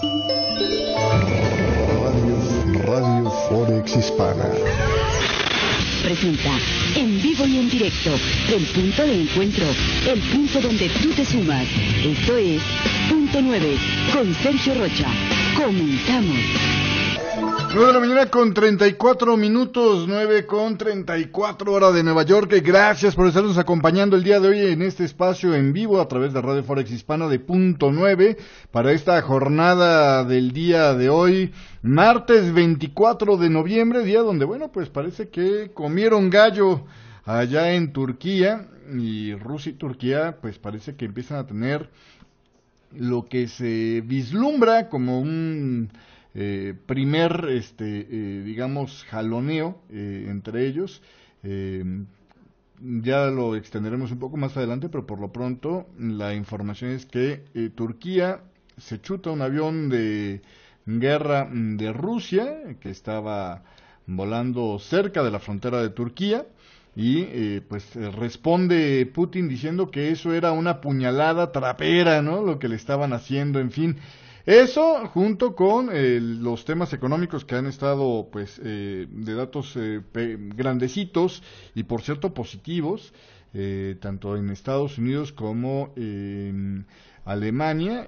Radio, Radio Forex Hispana. Presenta en vivo y en directo el punto de encuentro, el punto donde tú te sumas. Esto es Punto 9 con Sergio Rocha. Comentamos. 9 de la mañana con 34 minutos, 9 con 34 hora de Nueva York. Gracias por estarnos acompañando el día de hoy en este espacio en vivo a través de Radio Forex Hispana de punto 9 para esta jornada del día de hoy, martes 24 de noviembre, día donde, bueno, pues parece que comieron gallo allá en Turquía y Rusia y Turquía, pues parece que empiezan a tener lo que se vislumbra como un eh, primer, este, eh, digamos, jaloneo eh, entre ellos. ya lo extenderemos un poco más adelante, pero por lo pronto la información es que Turquía se chuta un avión de guerra mm, de Rusia que estaba volando cerca de la frontera de Turquía y pues responde Putin diciendo que eso era una puñalada trapera, ¿no? Lo que le estaban haciendo, en fin, eso junto con eh, los temas económicos que han estado pues eh, de datos eh, grandecitos y por cierto positivos, tanto en Estados Unidos como en Alemania,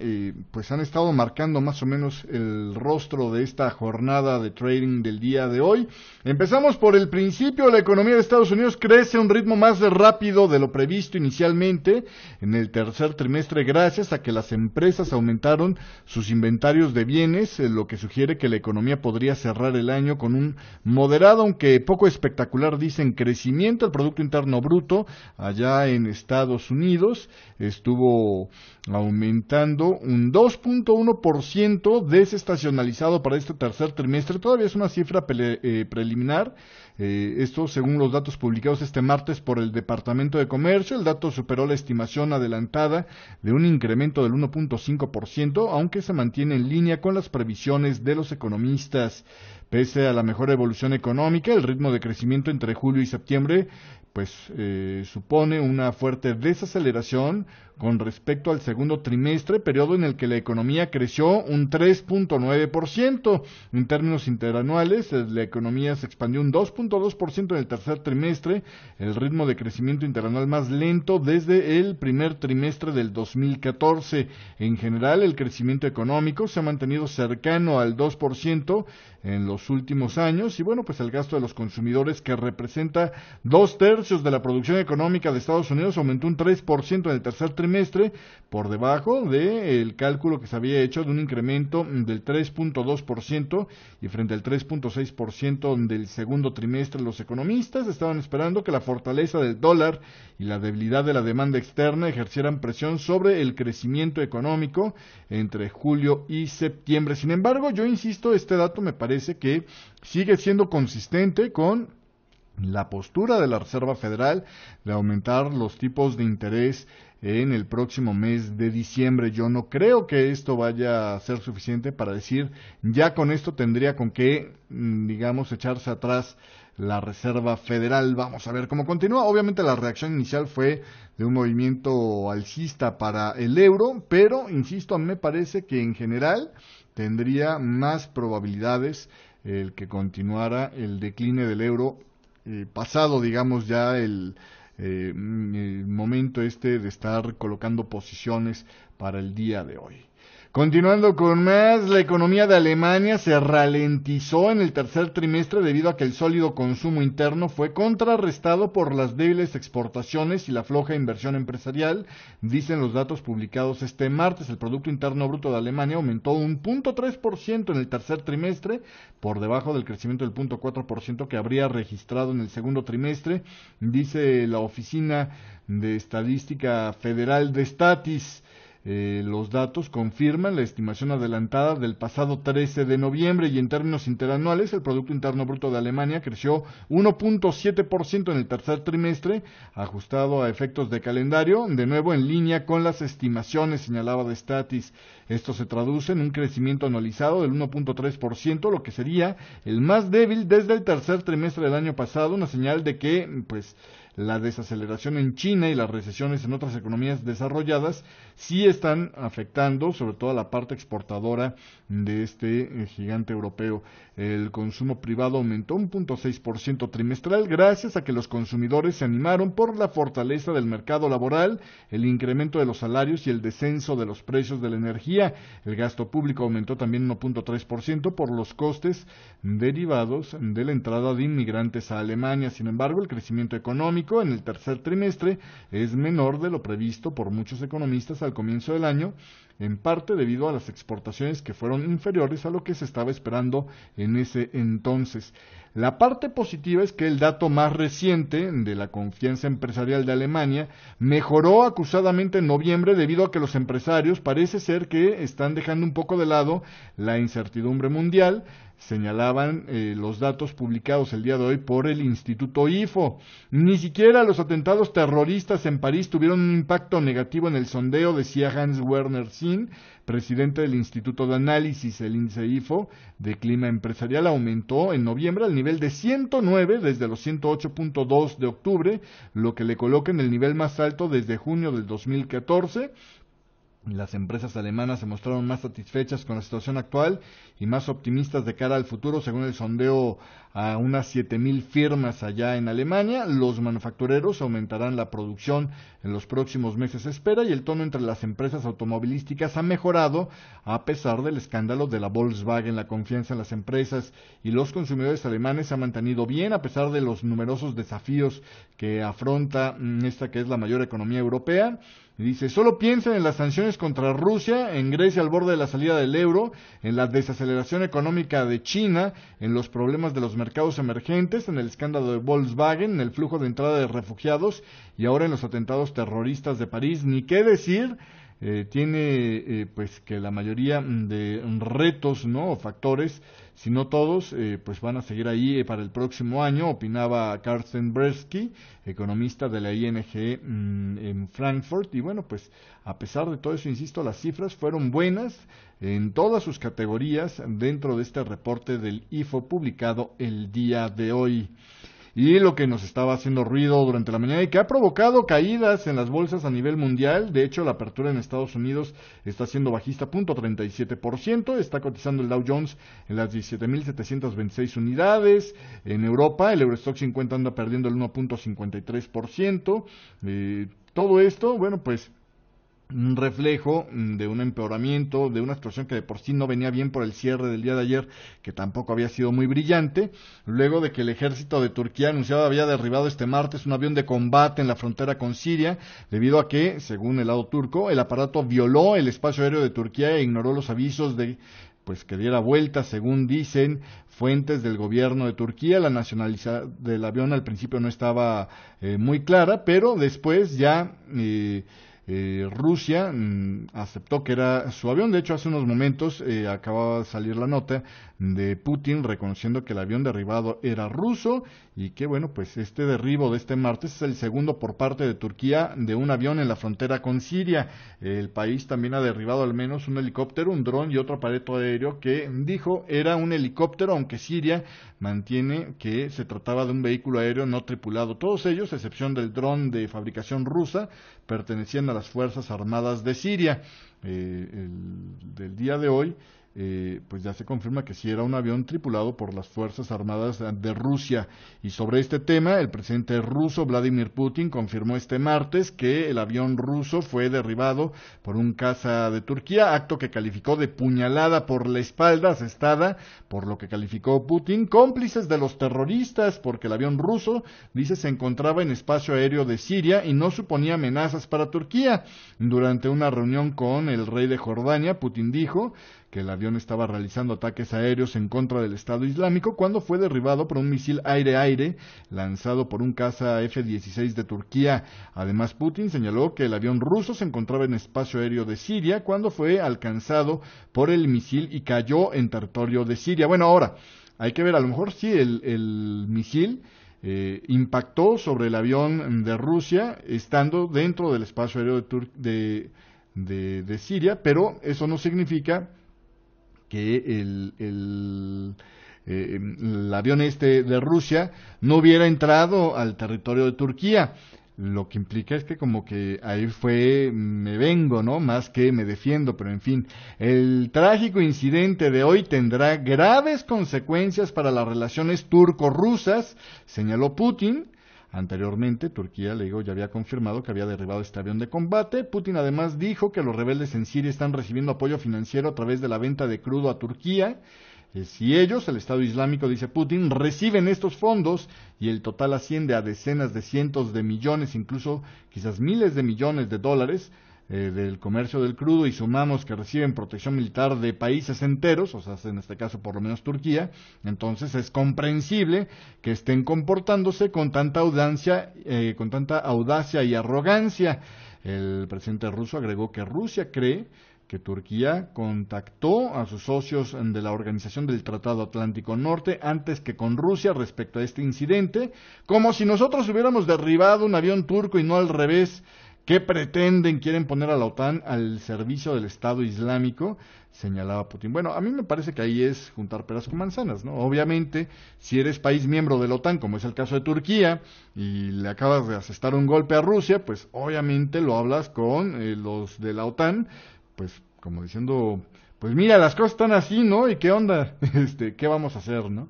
pues han estado marcando más o menos el rostro de esta jornada de trading del día de hoy. Empezamos por el principio, la economía de Estados Unidos crece a un ritmo más rápido de lo previsto inicialmente en el tercer trimestre gracias a que las empresas aumentaron sus inventarios de bienes, eh, lo que sugiere que la economía podría cerrar el año con un moderado, aunque poco espectacular, dicen, crecimiento del Producto Interno Bruto allá en Estados Unidos. Estuvo a aumentando un 2.1% desestacionalizado para este tercer trimestre. Todavía es una cifra eh, preliminar. Eh, esto según los datos publicados este martes por el Departamento de Comercio. El dato superó la estimación adelantada de un incremento del 1.5%, aunque se mantiene en línea con las previsiones de los economistas. Pese a la mejor evolución económica, el ritmo de crecimiento entre julio y septiembre pues eh, supone una fuerte desaceleración con respecto al segundo trimestre, periodo en el que la economía creció un 3.9%. En términos interanuales, eh, la economía se expandió un 2.2% en el tercer trimestre, el ritmo de crecimiento interanual más lento desde el primer trimestre del 2014. En general, el crecimiento económico se ha mantenido cercano al 2%, en los últimos años y bueno, pues el gasto de los consumidores que representa dos tercios de la producción económica de Estados Unidos aumentó un 3% en el tercer trimestre por debajo del cálculo que se había hecho de un incremento del 3.2% y frente al 3.6% del segundo trimestre los economistas estaban esperando que la fortaleza del dólar y la debilidad de la demanda externa ejercieran presión sobre el crecimiento económico entre julio y septiembre. Sin embargo, yo insisto, este dato me parece parece que sigue siendo consistente con la postura de la Reserva Federal de aumentar los tipos de interés en el próximo mes de diciembre. Yo no creo que esto vaya a ser suficiente para decir ya con esto tendría con qué, mm, digamos, echarse atrás la Reserva Federal. Vamos a ver cómo continúa. Obviamente la reacción inicial fue de un movimiento alcista para el euro, pero, insisto, a mí me parece que en general tendría más probabilidades el que continuara el decline del euro eh, pasado, digamos, ya el, eh, mm, el momento este de estar colocando posiciones para el día de hoy. Continuando con más, la economía de Alemania se ralentizó en el tercer trimestre debido a que el sólido consumo interno fue contrarrestado por las débiles exportaciones y la floja inversión empresarial, dicen los datos publicados este martes. El Producto Interno Bruto de Alemania aumentó un 0.3% en el tercer trimestre, por debajo del crecimiento del 0.4% que habría registrado en el segundo trimestre, dice la Oficina de Estadística Federal de Statis. Eh, los datos confirman la estimación adelantada del pasado 13 de noviembre y en términos interanuales el Producto Interno Bruto de Alemania creció 1.7% en el tercer trimestre, ajustado a efectos de calendario, de nuevo en línea con las estimaciones, señalaba de Statis. Esto se traduce en un crecimiento anualizado del 1.3%, lo que sería el más débil desde el tercer trimestre del año pasado, una señal de que, pues, la desaceleración en China y las recesiones en otras economías desarrolladas sí están afectando sobre todo a la parte exportadora de este eh, gigante europeo. El consumo privado aumentó un punto ciento trimestral gracias a que los consumidores se animaron por la fortaleza del mercado laboral, el incremento de los salarios y el descenso de los precios de la energía. El gasto público aumentó también un 1.3% por los costes derivados de la entrada de inmigrantes a Alemania. Sin embargo, el crecimiento económico en el tercer trimestre es menor de lo previsto por muchos economistas al comienzo del año, en parte debido a las exportaciones que fueron inferiores a lo que se estaba esperando en ese entonces. La parte positiva es que el dato más reciente de la confianza empresarial de Alemania mejoró acusadamente en noviembre debido a que los empresarios parece ser que están dejando un poco de lado la incertidumbre mundial, señalaban eh, los datos publicados el día de hoy por el Instituto IFO. Ni siquiera los atentados terroristas en París tuvieron un impacto negativo en el sondeo, decía Hans Werner Sinn, presidente del Instituto de Análisis, el INSEIFO, de Clima Empresarial, aumentó en noviembre al nivel de 109 desde los 108.2 de octubre, lo que le coloca en el nivel más alto desde junio del 2014. Las empresas alemanas se mostraron más satisfechas con la situación actual y más optimistas de cara al futuro, según el sondeo a unas 7.000 firmas allá en Alemania. Los manufactureros aumentarán la producción en los próximos meses, espera, y el tono entre las empresas automovilísticas ha mejorado a pesar del escándalo de la Volkswagen. La confianza en las empresas y los consumidores alemanes se ha mantenido bien a pesar de los numerosos desafíos que afronta mm, esta que es la mayor economía europea. Dice, solo piensen en las sanciones contra Rusia, en Grecia al borde de la salida del euro, en la desaceleración la desaceleración económica de China, en los problemas de los mercados emergentes, en el escándalo de Volkswagen, en el flujo de entrada de refugiados y ahora en los atentados terroristas de París. Ni qué decir, eh, tiene eh, pues que la mayoría de retos, ¿no? O factores si no todos, eh, pues van a seguir ahí eh, para el próximo año, opinaba Carsten Bresky, economista de la ING mm, en Frankfurt. Y bueno, pues a pesar de todo eso, insisto, las cifras fueron buenas en todas sus categorías dentro de este reporte del IFO publicado el día de hoy y lo que nos estaba haciendo ruido durante la mañana y que ha provocado caídas en las bolsas a nivel mundial. De hecho, la apertura en Estados Unidos está siendo bajista, punto 37%. Está cotizando el Dow Jones en las 17.726 unidades. En Europa, el Eurostock 50 anda perdiendo el 1.53%. Eh, todo esto, bueno, pues un reflejo mm, de un empeoramiento, de una situación que de por sí no venía bien por el cierre del día de ayer, que tampoco había sido muy brillante, luego de que el ejército de Turquía anunciado había derribado este martes un avión de combate en la frontera con Siria, debido a que, según el lado turco, el aparato violó el espacio aéreo de Turquía e ignoró los avisos de pues que diera vuelta, según dicen fuentes del gobierno de Turquía, la nacionalidad del avión al principio no estaba eh, muy clara, pero después ya eh, eh, Rusia mm, aceptó que era su avión, de hecho hace unos momentos eh, acababa de salir la nota de Putin, reconociendo que el avión derribado era ruso y que, bueno, pues este derribo de este martes es el segundo por parte de Turquía de un avión en la frontera con Siria. El país también ha derribado al menos un helicóptero, un dron y otro aparato aéreo que dijo era un helicóptero, aunque Siria mantiene que se trataba de un vehículo aéreo no tripulado. Todos ellos, excepción del dron de fabricación rusa, pertenecían a las Fuerzas Armadas de Siria. Eh, el, del día de hoy, eh, pues ya se confirma que sí era un avión tripulado por las Fuerzas Armadas de Rusia. Y sobre este tema, el presidente ruso Vladimir Putin confirmó este martes que el avión ruso fue derribado por un caza de Turquía, acto que calificó de puñalada por la espalda asestada, por lo que calificó Putin cómplices de los terroristas, porque el avión ruso, dice, se encontraba en espacio aéreo de Siria y no suponía amenazas para Turquía. Durante una reunión con el rey de Jordania, Putin dijo, que el avión estaba realizando ataques aéreos en contra del Estado Islámico cuando fue derribado por un misil aire-aire lanzado por un caza F-16 de Turquía. Además, Putin señaló que el avión ruso se encontraba en espacio aéreo de Siria cuando fue alcanzado por el misil y cayó en territorio de Siria. Bueno, ahora hay que ver, a lo mejor sí, el, misil eh, impactó sobre el avión de Rusia estando dentro del espacio aéreo de, de Siria, pero eso no significa que el, eh, el, avión este de Rusia no hubiera entrado al territorio de Turquía lo que implica es que como que ahí fue me vengo, ¿no? Más que me defiendo, pero en fin, el trágico incidente de hoy tendrá graves consecuencias para las relaciones turco-rusas, señaló Putin, Anteriormente, Turquía, le digo, ya había confirmado que había derribado este avión de combate. Putin además dijo que los rebeldes en Siria están recibiendo apoyo financiero a través de la venta de crudo a Turquía. Eh, si ellos, el Estado Islámico, dice Putin, reciben estos fondos y el total asciende a decenas de cientos de millones, incluso quizás miles de millones de dólares, eh, del comercio del crudo y sumamos que reciben protección militar de países enteros, o sea, en este caso por lo menos Turquía, entonces es comprensible que estén comportándose con tanta audacia, eh, con tanta audacia y arrogancia. El presidente ruso agregó que Rusia cree que Turquía contactó a sus socios de la Organización del Tratado Atlántico Norte antes que con Rusia respecto a este incidente, como si nosotros hubiéramos derribado un avión turco y no al revés, ¿Qué pretenden, quieren poner a la OTAN al servicio del Estado Islámico, señalaba Putin. Bueno, a mí me parece que ahí es juntar peras con manzanas, ¿no? Obviamente, si eres país miembro de la OTAN, como es el caso de Turquía, y le acabas de asestar un golpe a Rusia, pues obviamente lo hablas con eh, los de la OTAN, pues como diciendo, pues mira, las cosas están así, ¿no? ¿Y qué onda? Este, ¿qué vamos a hacer, no?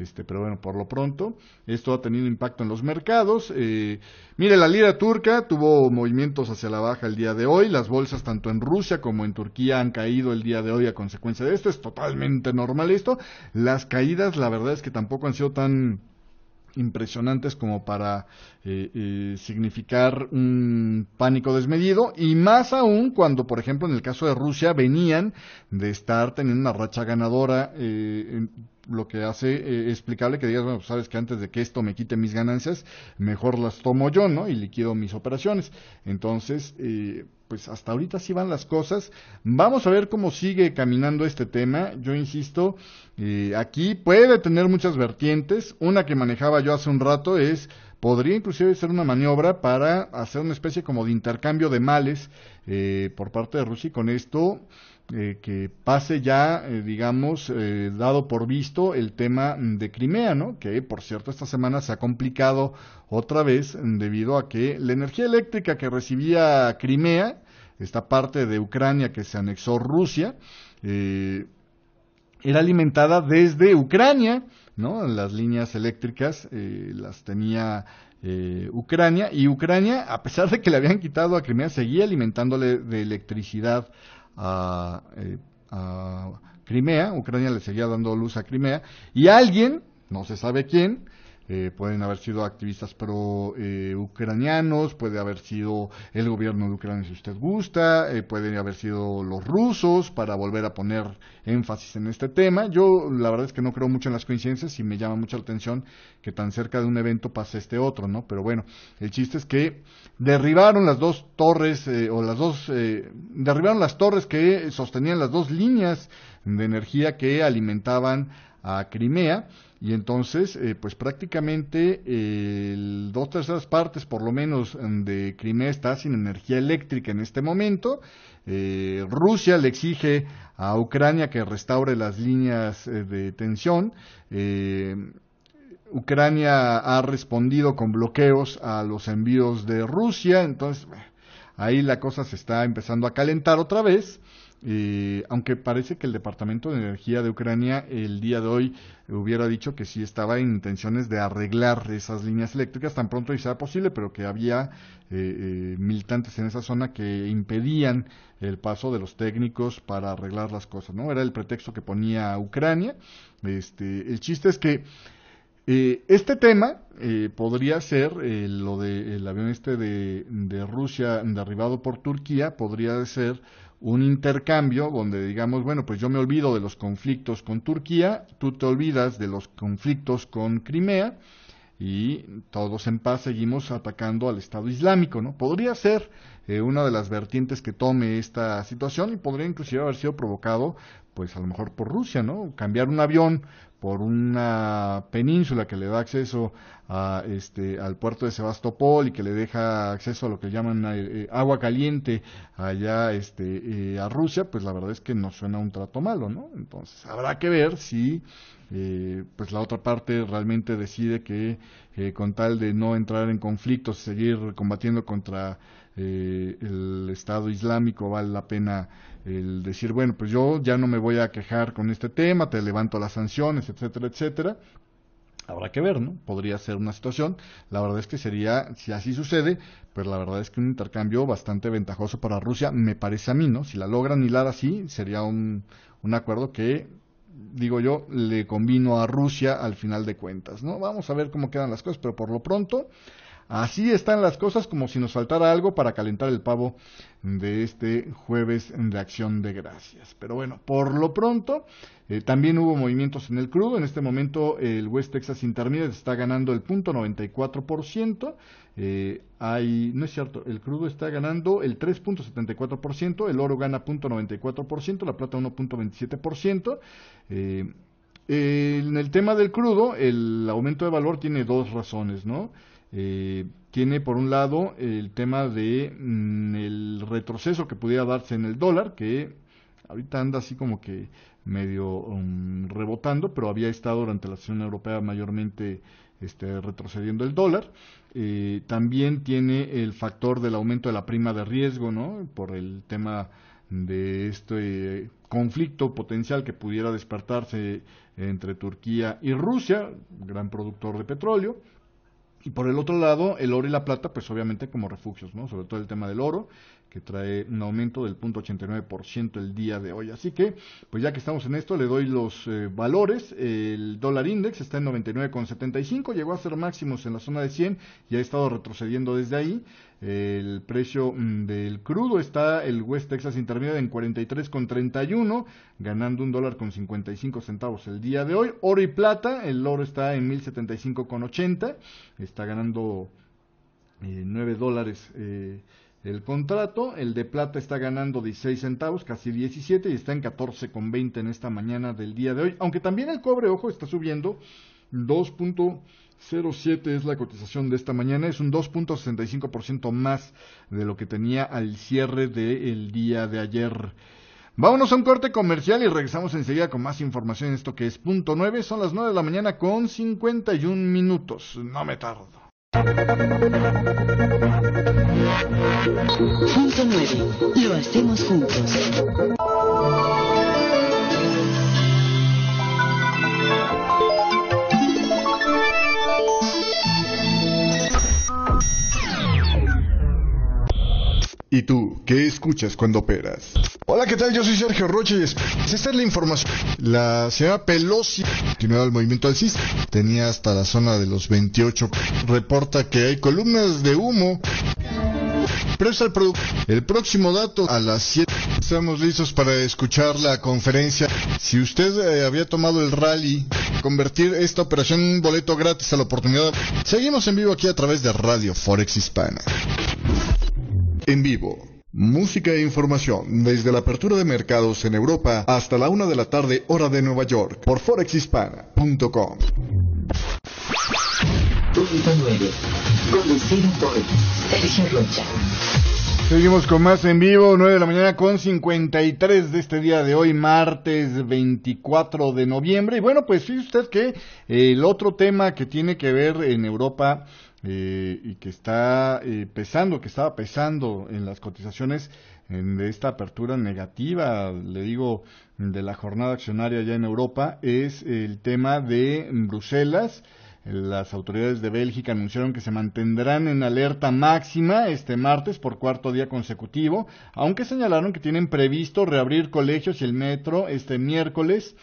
Este, pero bueno, por lo pronto, esto ha tenido impacto en los mercados. Eh, mire, la lira turca tuvo movimientos hacia la baja el día de hoy. Las bolsas tanto en Rusia como en Turquía han caído el día de hoy a consecuencia de esto. Es totalmente normal esto. Las caídas, la verdad es que tampoco han sido tan impresionantes como para eh, eh, significar un pánico desmedido y más aún cuando por ejemplo en el caso de Rusia venían de estar teniendo una racha ganadora lo que hace eh, explicable que digas, bueno, pues sabes que antes de que esto me quite mis ganancias, mejor las tomo yo, ¿no? Y liquido mis operaciones. Entonces, eh, pues hasta ahorita sí van las cosas. Vamos a ver cómo sigue caminando este tema. Yo insisto, eh, aquí puede tener muchas vertientes. Una que manejaba yo hace un rato es podría inclusive ser una maniobra para hacer una especie como de intercambio de males por parte de Rusia y con esto eh, que pase ya, eh, digamos, eh, dado por visto el tema de Crimea, ¿no? Que, por cierto, esta semana se ha complicado otra vez debido a que la energía eléctrica que recibía Crimea, esta parte de Ucrania que se anexó Rusia, era alimentada desde Ucrania, ¿no? Las líneas eléctricas las tenía Ucrania y Ucrania, a pesar de que le habían quitado a Crimea, seguía alimentándole de electricidad eh, a, Crimea, Ucrania le seguía dando luz a Crimea, y alguien, no se sabe quién, eh, pueden haber sido activistas pro eh, ucranianos, puede haber sido el gobierno de Ucrania si usted gusta, eh, pueden haber sido los rusos para volver a poner énfasis en este tema. Yo la verdad es que no creo mucho en las coincidencias y me llama mucho la atención que tan cerca de un evento pase este otro, ¿no? Pero bueno, el chiste es que derribaron las dos torres eh, o las dos derribaron las torres que sostenían las dos líneas de energía que alimentaban a Crimea y entonces eh, pues prácticamente dos terceras partes por lo menos mm, de Crimea está sin energía eléctrica en este momento eh, Rusia le exige a Ucrania que restaure las líneas eh, de tensión Ucrania ha respondido con bloqueos a los envíos de Rusia entonces ahí la cosa se está empezando a calentar otra vez eh, aunque parece que el Departamento de Energía de Ucrania el día de hoy hubiera dicho que sí estaba en intenciones de arreglar esas líneas eléctricas tan pronto y sea posible, pero que había eh, eh, militantes en esa zona que impedían el paso de los técnicos para arreglar las cosas, ¿no? Era el pretexto que ponía Ucrania. Este, el chiste es que eh, este tema podría ser lo del avión este de, Rusia derribado por Turquía, podría ser un intercambio donde digamos, bueno, pues yo me olvido de los conflictos con Turquía, tú te olvidas de los conflictos con Crimea y todos en paz seguimos atacando al Estado Islámico, ¿no? Podría ser eh, una de las vertientes que tome esta situación y podría inclusive haber sido provocado, pues a lo mejor por Rusia, ¿no? Cambiar un avión por una península que le da acceso este, al puerto de Sebastopol y que le deja acceso a lo que llaman eh, eh, agua caliente allá este, eh, a Rusia, pues la verdad es que no suena un trato malo, ¿no? Entonces habrá que ver si pues la otra parte realmente decide que con tal de no entrar en conflictos, seguir combatiendo contra el Estado Islámico, vale la pena el decir, bueno, pues yo ya no me voy a quejar con este tema, te levanto las sanciones, etcétera, etcétera. Habrá que ver, ¿no? Podría ser una situación. La verdad es que sería, si así sucede, pero la verdad es que un intercambio bastante ventajoso para Rusia, me parece a mí, ¿no? Si la logran hilar así, sería un, un acuerdo que, digo yo, le convino a Rusia al final de cuentas, ¿no? Vamos a ver cómo quedan las cosas, pero por lo pronto, Así están las cosas como si nos faltara algo para calentar el pavo de este jueves de acción de gracias. Pero bueno, por lo pronto eh, también hubo movimientos en el crudo. En este momento el West Texas Intermediate está ganando el punto 94%. Eh, hay, no es cierto, el crudo está ganando el 3.74%, el oro gana 0.94%, la plata 1.27%. Eh, en el tema del crudo, el aumento de valor tiene dos razones, ¿no? Eh, tiene por un lado el tema de mm, el retroceso que pudiera darse en el dólar, que ahorita anda así como que medio mm, rebotando, pero había estado durante la sesión europea mayormente este, retrocediendo el dólar. Eh, también tiene el factor del aumento de la prima de riesgo, ¿no? Por el tema de este eh, conflicto potencial que pudiera despertarse entre Turquía y Rusia, gran productor de petróleo. Y por el otro lado, el oro y la plata, pues obviamente como refugios, ¿no? Sobre todo el tema del oro, que trae un aumento del 0.89% el día de hoy. Así que, pues ya que estamos en esto, le doy los eh, valores. El dólar index está en 99,75, llegó a ser máximos en la zona de 100 y ha estado retrocediendo desde ahí. El precio mm, del crudo está el West Texas Intermediate en 43,31, ganando un dólar con 55 centavos el día de hoy. Oro y plata, el oro está en 1075,80, está ganando eh, nueve 9 dólares. Eh, el contrato, el de plata está ganando 16 centavos, casi 17, y está en 14,20 en esta mañana del día de hoy. Aunque también el cobre, ojo, está subiendo 2. 0.7 es la cotización de esta mañana, es un 2.65% más de lo que tenía al cierre del día de ayer. Vámonos a un corte comercial y regresamos enseguida con más información en esto que es punto 9, son las 9 de la mañana con 51 minutos, no me tardo. Punto 9, lo hacemos juntos. ¿Y tú, qué escuchas cuando operas? Hola, ¿qué tal? Yo soy Sergio Roches pues, esta es la información. La señora Pelosi continuaba el movimiento al CIS Tenía hasta la zona de los 28. Reporta que hay columnas de humo. Presta el producto. El próximo dato a las 7. Estamos listos para escuchar la conferencia. Si usted eh, había tomado el rally, convertir esta operación en un boleto gratis a la oportunidad. Seguimos en vivo aquí a través de Radio Forex Hispana en vivo. Música e información desde la apertura de mercados en Europa hasta la una de la tarde hora de Nueva York por forexhispana.com. Seguimos con más en vivo, 9 de la mañana con 53 de este día de hoy, martes 24 de noviembre. Y bueno, pues sí usted que el otro tema que tiene que ver en Europa eh, y que está eh, pesando, que estaba pesando en las cotizaciones de esta apertura negativa, le digo, de la jornada accionaria ya en Europa, es el tema de Bruselas. Las autoridades de Bélgica anunciaron que se mantendrán en alerta máxima este martes por cuarto día consecutivo, aunque señalaron que tienen previsto reabrir colegios y el metro este miércoles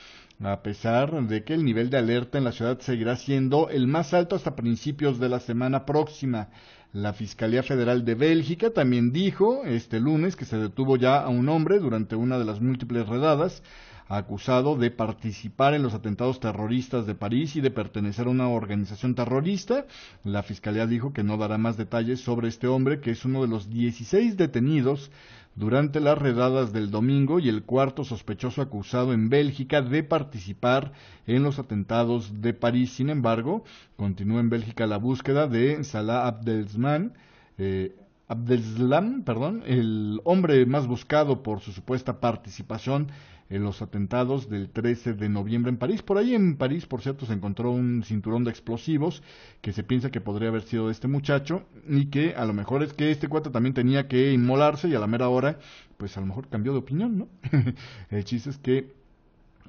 a pesar de que el nivel de alerta en la ciudad seguirá siendo el más alto hasta principios de la semana próxima. La Fiscalía Federal de Bélgica también dijo este lunes que se detuvo ya a un hombre durante una de las múltiples redadas acusado de participar en los atentados terroristas de París y de pertenecer a una organización terrorista. La Fiscalía dijo que no dará más detalles sobre este hombre, que es uno de los 16 detenidos durante las redadas del domingo y el cuarto sospechoso acusado en Bélgica de participar en los atentados de París. Sin embargo, continúa en Bélgica la búsqueda de Salah Abdelzman, eh, Abdeslam, perdón, el hombre más buscado por su supuesta participación en los atentados del 13 de noviembre en París. Por ahí en París, por cierto, se encontró un cinturón de explosivos que se piensa que podría haber sido de este muchacho y que a lo mejor es que este cuate también tenía que inmolarse y a la mera hora, pues a lo mejor cambió de opinión, ¿no? el chiste es que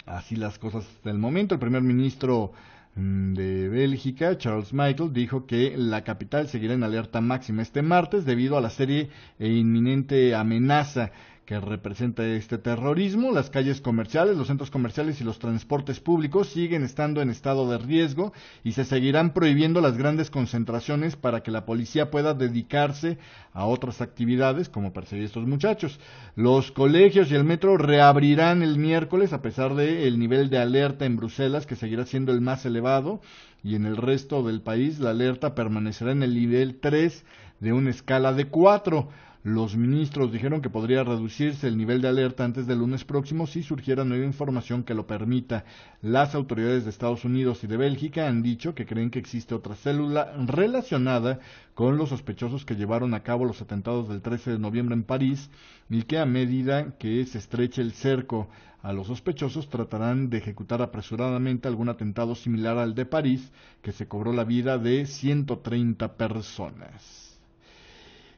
así las cosas hasta el momento. El primer ministro Mm, de Bélgica, Charles Michael, dijo que la capital seguirá en alerta máxima este martes debido a la serie e inminente amenaza que representa este terrorismo. Las calles comerciales, los centros comerciales y los transportes públicos siguen estando en estado de riesgo y se seguirán prohibiendo las grandes concentraciones para que la policía pueda dedicarse a otras actividades como perseguir estos muchachos. Los colegios y el metro reabrirán el miércoles a pesar del el nivel de alerta en Bruselas que seguirá siendo el más elevado y en el resto del país la alerta permanecerá en el nivel 3 de una escala de 4. Los ministros dijeron que podría reducirse el nivel de alerta antes del lunes próximo si surgiera nueva información que lo permita. Las autoridades de Estados Unidos y de Bélgica han dicho que creen que existe otra célula relacionada con los sospechosos que llevaron a cabo los atentados del 13 de noviembre en París y que a medida que se estreche el cerco a los sospechosos tratarán de ejecutar apresuradamente algún atentado similar al de París que se cobró la vida de 130 personas.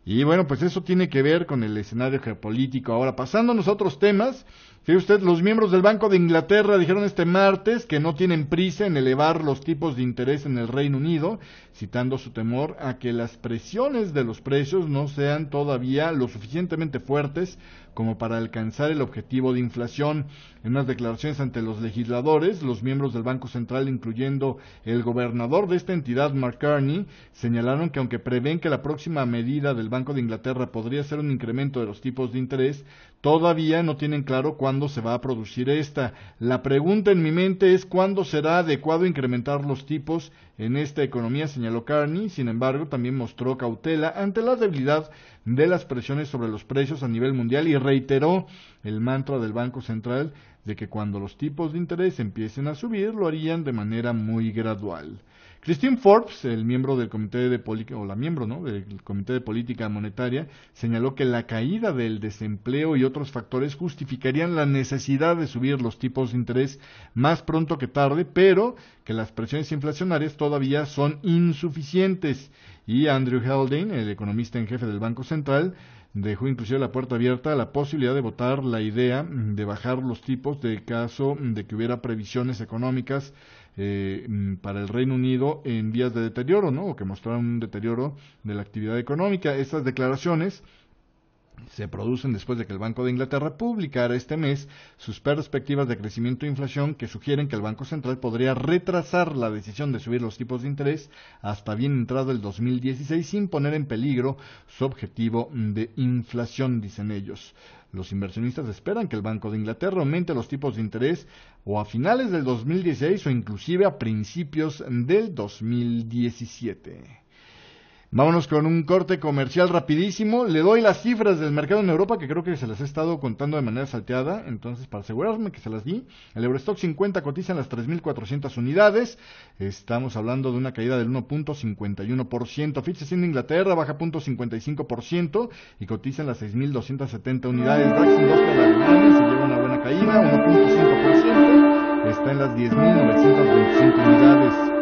Y bueno, pues eso tiene que ver con el escenario geopolítico. Ahora, pasando a otros temas, si usted, los miembros del Banco de Inglaterra dijeron este martes que no tienen prisa en elevar los tipos de interés en el Reino Unido, citando su temor a que las presiones de los precios no sean todavía lo suficientemente fuertes como para alcanzar el objetivo de inflación. En unas declaraciones ante los legisladores, los miembros del Banco Central, incluyendo el gobernador de esta entidad, Mark Carney, señalaron que aunque prevén que la próxima medida del Banco de Inglaterra podría ser un incremento de los tipos de interés, todavía no tienen claro cuándo se va a producir esta. La pregunta en mi mente es cuándo será adecuado incrementar los tipos en esta economía, señaló Daniel sin embargo, también mostró cautela ante la debilidad de las presiones sobre los precios a nivel mundial y reiteró el mantra del Banco Central de que cuando los tipos de interés empiecen a subir lo harían de manera muy gradual. Christine Forbes, el miembro del comité de política, o la miembro, ¿no? Del comité de política monetaria, señaló que la caída del desempleo y otros factores justificarían la necesidad de subir los tipos de interés más pronto que tarde, pero que las presiones inflacionarias todavía son insuficientes. Y Andrew Haldane, el economista en jefe del Banco Central, dejó inclusive la puerta abierta a la posibilidad de votar la idea de bajar los tipos de caso de que hubiera previsiones económicas eh, mm, para el Reino Unido en vías de deterioro, ¿no? O que mostraron un deterioro de la actividad económica. Estas declaraciones se producen después de que el Banco de Inglaterra publicara este mes sus perspectivas de crecimiento e inflación que sugieren que el Banco Central podría retrasar la decisión de subir los tipos de interés hasta bien entrado el 2016 sin poner en peligro su objetivo de inflación, dicen ellos. Los inversionistas esperan que el Banco de Inglaterra aumente los tipos de interés o a finales del 2016 o inclusive a principios del 2017. Vámonos con un corte comercial rapidísimo. Le doy las cifras del mercado en Europa, que creo que se las he estado contando de manera salteada. Entonces, para asegurarme que se las di, el Eurostock 50 cotiza en las 3.400 unidades. Estamos hablando de una caída del 1.51%. Fitch en Inglaterra baja 0.55% y cotiza en las 6.270 unidades. DAX Industrial unidades se lleva una buena caída, 1.5%. Está en las 10.925 unidades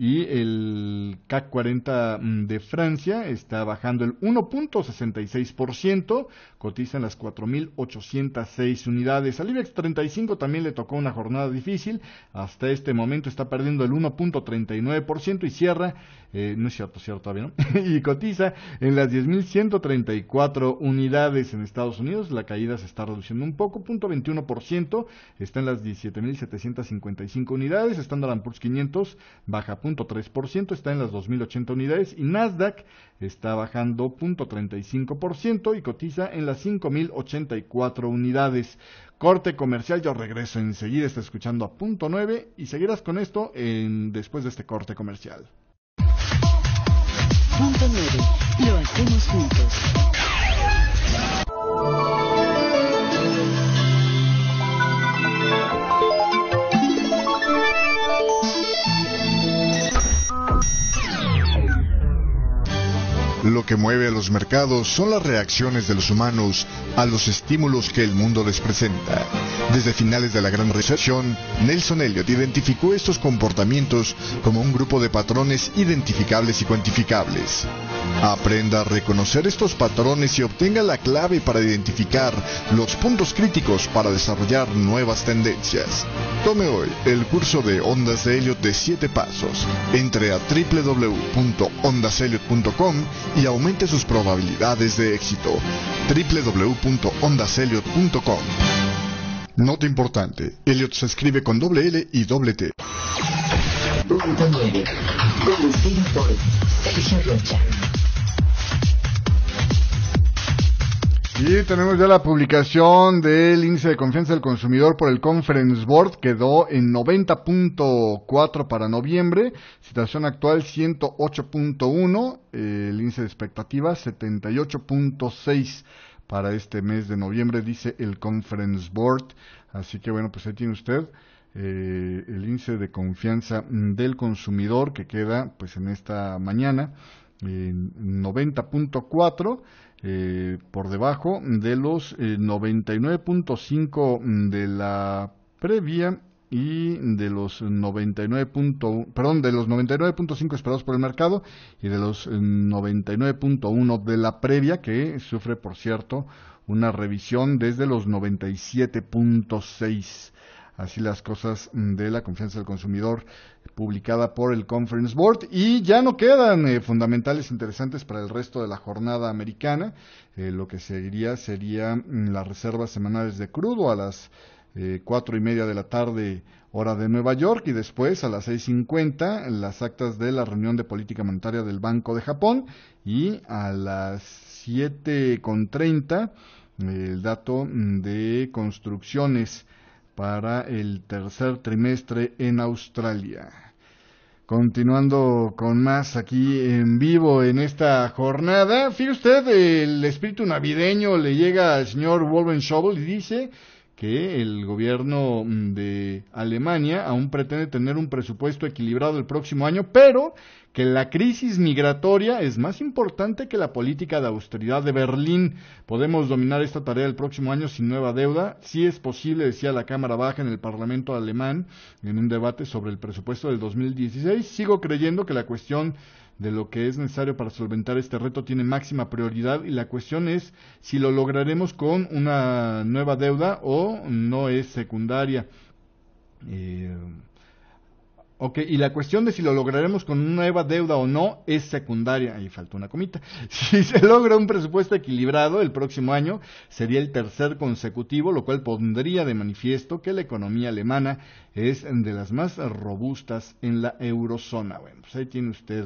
y el CAC 40 mm, de Francia está bajando el 1.66%, cotiza en las 4.806 unidades. Al IBEX 35 también le tocó una jornada difícil, hasta este momento está perdiendo el 1.39% y cierra, eh, no es cierto, cierto todavía, ¿no? y cotiza en las 10.134 unidades en Estados Unidos, la caída se está reduciendo un poco, 0.21%, está en las 17.755 unidades, Standard Poor's 500 baja 0.3%, está en las 2.080 unidades y Nasdaq está bajando 0.35% y cotiza en las 5.084 unidades. Corte comercial, yo regreso enseguida, está escuchando a punto 9 y seguirás con esto después de este corte comercial. Lo que mueve a los mercados son las reacciones de los humanos a los estímulos que el mundo les presenta. Desde finales de la Gran Recesión, Nelson Elliot identificó estos comportamientos como un grupo de patrones identificables y cuantificables. Aprenda a reconocer estos patrones y obtenga la clave para identificar los puntos críticos para desarrollar nuevas tendencias. Tome hoy el curso de Ondas de Elliot de 7 pasos. Entre a y aumente sus probabilidades de éxito. www.ondaseliot.com Nota importante, Elliot se escribe con doble L y doble T. Y tenemos ya la publicación del índice de confianza del consumidor por el Conference Board. Quedó en 90.4 para noviembre. Situación actual 108.1. El índice de expectativas 78.6 para este mes de noviembre, dice el Conference Board. Así que bueno, pues ahí tiene usted. Eh, el índice de confianza del consumidor que queda pues en esta mañana en 90.4 eh, por debajo de los 99.5 eh, de la previa y de los 99. perdón, de los 99.5 esperados por el mercado y de los 99.1 eh, de la previa que sufre por cierto una revisión desde los 97.6. Así las cosas de la confianza del consumidor publicada por el Conference Board. Y ya no quedan eh, fundamentales interesantes para el resto de la jornada americana. Eh, lo que seguiría serían mm, las reservas semanales de crudo a las eh, cuatro y media de la tarde hora de Nueva York y después a las 6.50 las actas de la reunión de política monetaria del Banco de Japón y a las 7.30 el dato mm, de construcciones para el tercer trimestre en Australia. Continuando con más aquí en vivo en esta jornada, Fíjese usted, el espíritu navideño le llega al señor Wolven Schauble y dice que el gobierno de Alemania aún pretende tener un presupuesto equilibrado el próximo año, pero que la crisis migratoria es más importante que la política de austeridad de Berlín. Podemos dominar esta tarea el próximo año sin nueva deuda. Si sí es posible, decía la Cámara Baja en el Parlamento alemán en un debate sobre el presupuesto del 2016. Sigo creyendo que la cuestión de lo que es necesario para solventar este reto tiene máxima prioridad y la cuestión es si lo lograremos con una nueva deuda o no es secundaria. Eh, Ok, y la cuestión de si lo lograremos con una nueva deuda o no es secundaria. Ahí faltó una comita. Si se logra un presupuesto equilibrado el próximo año, sería el tercer consecutivo, lo cual pondría de manifiesto que la economía alemana es de las más robustas en la eurozona. Bueno, pues ahí tiene usted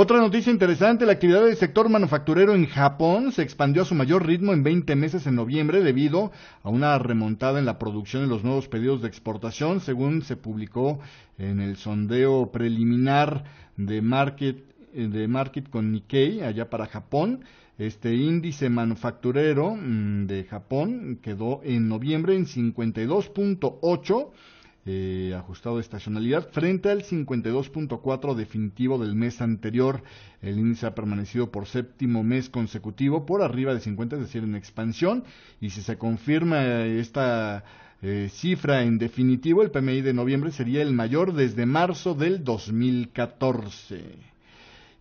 otra noticia interesante, la actividad del sector manufacturero en Japón se expandió a su mayor ritmo en 20 meses en noviembre debido a una remontada en la producción de los nuevos pedidos de exportación, según se publicó en el sondeo preliminar de Market, de Market con Nikkei allá para Japón. Este índice manufacturero mm, de Japón quedó en noviembre en 52.8 eh, ajustado de estacionalidad frente al 52.4 definitivo del mes anterior. El índice ha permanecido por séptimo mes consecutivo por arriba de 50, es decir, en expansión. Y si se confirma eh, esta eh, cifra en definitivo, el PMI de noviembre sería el mayor desde marzo del 2014.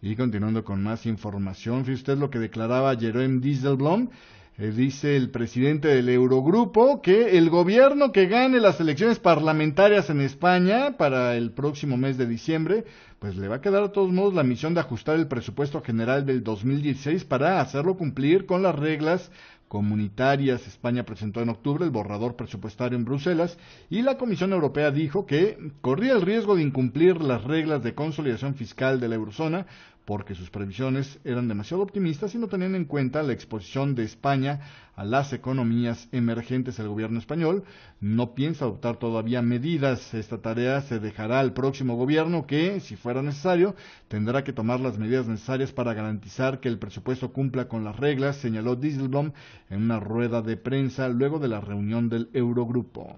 Y continuando con más información, fíjese usted lo que declaraba Jerome Dieselblom, eh, dice el presidente del Eurogrupo que el gobierno que gane las elecciones parlamentarias en España para el próximo mes de diciembre, pues le va a quedar a todos modos la misión de ajustar el presupuesto general del 2016 para hacerlo cumplir con las reglas comunitarias. España presentó en octubre el borrador presupuestario en Bruselas y la Comisión Europea dijo que corría el riesgo de incumplir las reglas de consolidación fiscal de la eurozona porque sus previsiones eran demasiado optimistas y no tenían en cuenta la exposición de España a las economías emergentes. El gobierno español no piensa adoptar todavía medidas. Esta tarea se dejará al próximo gobierno que, si fuera necesario, tendrá que tomar las medidas necesarias para garantizar que el presupuesto cumpla con las reglas, señaló Dieselblom en una rueda de prensa luego de la reunión del Eurogrupo.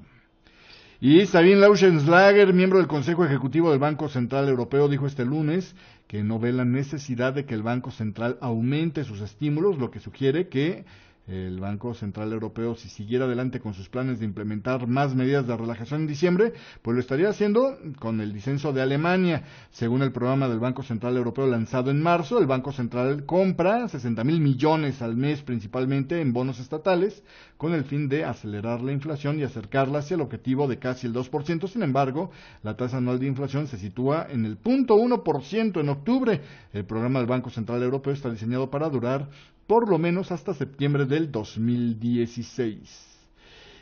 Y Sabine Lauschenslager, miembro del Consejo Ejecutivo del Banco Central Europeo, dijo este lunes que no ve la necesidad de que el Banco Central aumente sus estímulos, lo que sugiere que el Banco Central Europeo, si siguiera adelante con sus planes de implementar más medidas de relajación en diciembre, pues lo estaría haciendo con el disenso de Alemania. Según el programa del Banco Central Europeo lanzado en marzo, el Banco Central compra 60 mil millones al mes principalmente en bonos estatales con el fin de acelerar la inflación y acercarla hacia el objetivo de casi el 2%. Sin embargo, la tasa anual de inflación se sitúa en el 0.1% en octubre. El programa del Banco Central Europeo está diseñado para durar por lo menos hasta septiembre del 2016.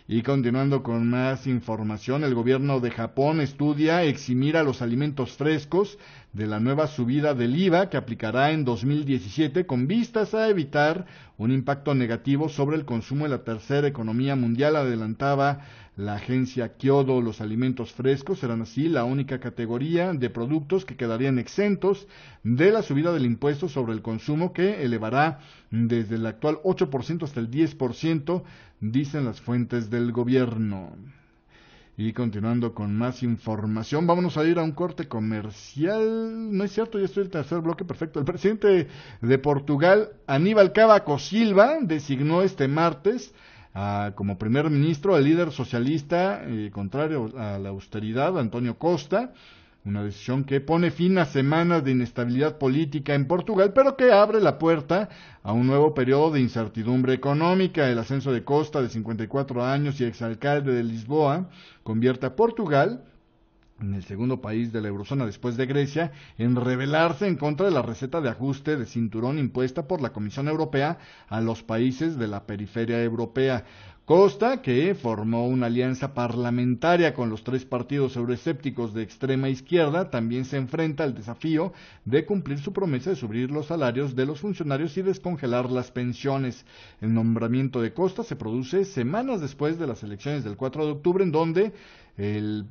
Y continuando con más información, el gobierno de Japón estudia eximir a los alimentos frescos de la nueva subida del IVA que aplicará en 2017 con vistas a evitar un impacto negativo sobre el consumo de la tercera economía mundial, adelantaba la agencia Kyodo, los alimentos frescos, serán así la única categoría de productos que quedarían exentos de la subida del impuesto sobre el consumo que elevará desde el actual 8% hasta el 10%, dicen las fuentes del gobierno. Y continuando con más información, vámonos a ir a un corte comercial. No es cierto, ya estoy en el tercer bloque, perfecto. El presidente de Portugal, Aníbal Cavaco Silva, designó este martes como primer ministro al líder socialista eh, contrario a la austeridad, Antonio Costa, una decisión que pone fin a semanas de inestabilidad política en Portugal, pero que abre la puerta a un nuevo periodo de incertidumbre económica. El ascenso de Costa, de 54 años y exalcalde de Lisboa, convierte a Portugal en el segundo país de la eurozona después de Grecia, en rebelarse en contra de la receta de ajuste de cinturón impuesta por la Comisión Europea a los países de la periferia europea. Costa, que formó una alianza parlamentaria con los tres partidos euroescépticos de extrema izquierda, también se enfrenta al desafío de cumplir su promesa de subir los salarios de los funcionarios y descongelar las pensiones. El nombramiento de Costa se produce semanas después de las elecciones del 4 de octubre, en donde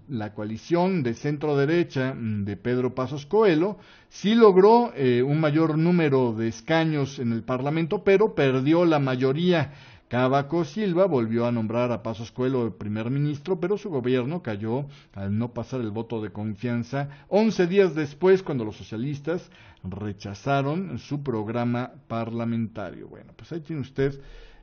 la coalición de centro derecha mm, de Pedro Pasos Coelho sí logró eh, un mayor número de escaños en el Parlamento, pero perdió la mayoría Cabaco Silva volvió a nombrar a Pasos Coelho el primer ministro, pero su gobierno cayó al no pasar el voto de confianza 11 días después cuando los socialistas rechazaron su programa parlamentario. Bueno, pues ahí tiene usted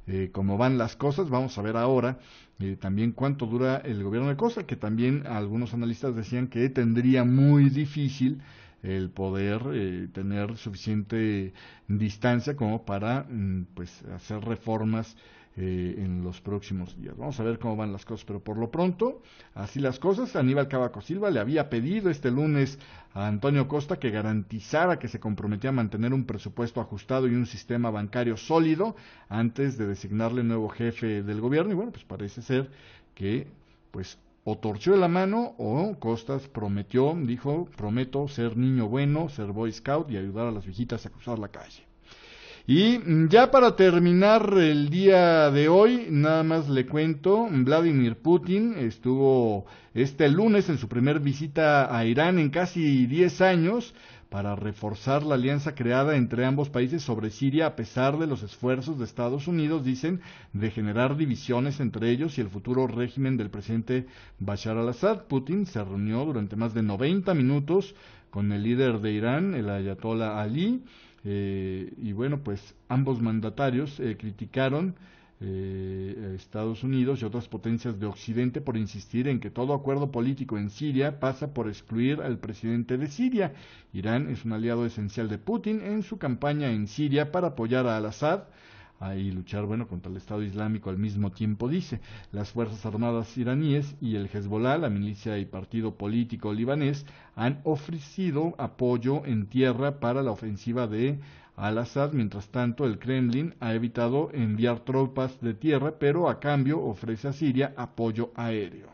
eh, cómo van las cosas. Vamos a ver ahora eh, también cuánto dura el gobierno de Costa, que también algunos analistas decían que tendría muy difícil el poder eh, tener suficiente distancia como para mm, pues hacer reformas eh, en los próximos días. Vamos a ver cómo van las cosas, pero por lo pronto, así las cosas. Aníbal Cabaco Silva le había pedido este lunes a Antonio Costa que garantizara que se comprometía a mantener un presupuesto ajustado y un sistema bancario sólido antes de designarle nuevo jefe del gobierno. Y bueno, pues parece ser que pues o torció la mano o Costas prometió, dijo, prometo ser niño bueno, ser Boy Scout y ayudar a las viejitas a cruzar la calle. Y ya para terminar el día de hoy, nada más le cuento, Vladimir Putin estuvo este lunes en su primer visita a Irán en casi 10 años para reforzar la alianza creada entre ambos países sobre Siria a pesar de los esfuerzos de Estados Unidos, dicen, de generar divisiones entre ellos y el futuro régimen del presidente Bashar al-Assad. Putin se reunió durante más de 90 minutos con el líder de Irán, el ayatollah Ali, eh, y bueno, pues ambos mandatarios eh, criticaron eh, Estados Unidos y otras potencias de Occidente por insistir en que todo acuerdo político en Siria pasa por excluir al presidente de Siria. Irán es un aliado esencial de Putin en su campaña en Siria para apoyar a al-Assad y luchar bueno contra el Estado Islámico al mismo tiempo dice las fuerzas armadas iraníes y el Hezbollah la milicia y partido político libanés han ofrecido apoyo en tierra para la ofensiva de al-Assad, mientras tanto, el Kremlin ha evitado enviar tropas de tierra, pero a cambio ofrece a Siria apoyo aéreo.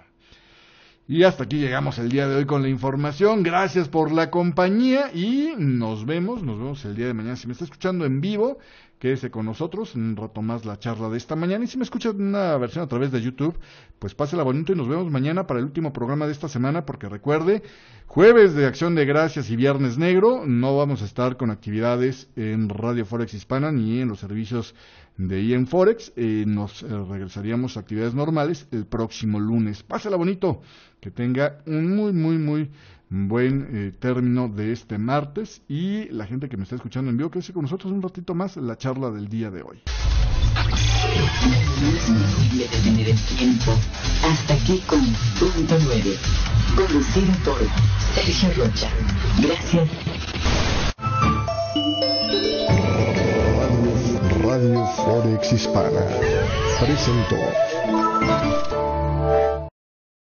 Y hasta aquí llegamos el día de hoy con la información. Gracias por la compañía y nos vemos, nos vemos el día de mañana. Si me está escuchando en vivo, quédese con nosotros, un rato más la charla de esta mañana y si me escuchan una versión a través de YouTube, pues pásela bonito y nos vemos mañana para el último programa de esta semana porque recuerde, jueves de Acción de Gracias y Viernes Negro no vamos a estar con actividades en Radio Forex Hispana ni en los servicios de IEN Forex, eh, nos eh, regresaríamos a actividades normales el próximo lunes. Pásela bonito, que tenga un muy, muy, muy buen eh, término de este martes y la gente que me está escuchando en vivo, se con nosotros un ratito más la charla del día de hoy. tiempo. Hasta aquí con Punto 9. Conducido por Sergio Rocha. Gracias. Radio, Radio Hispana presentó.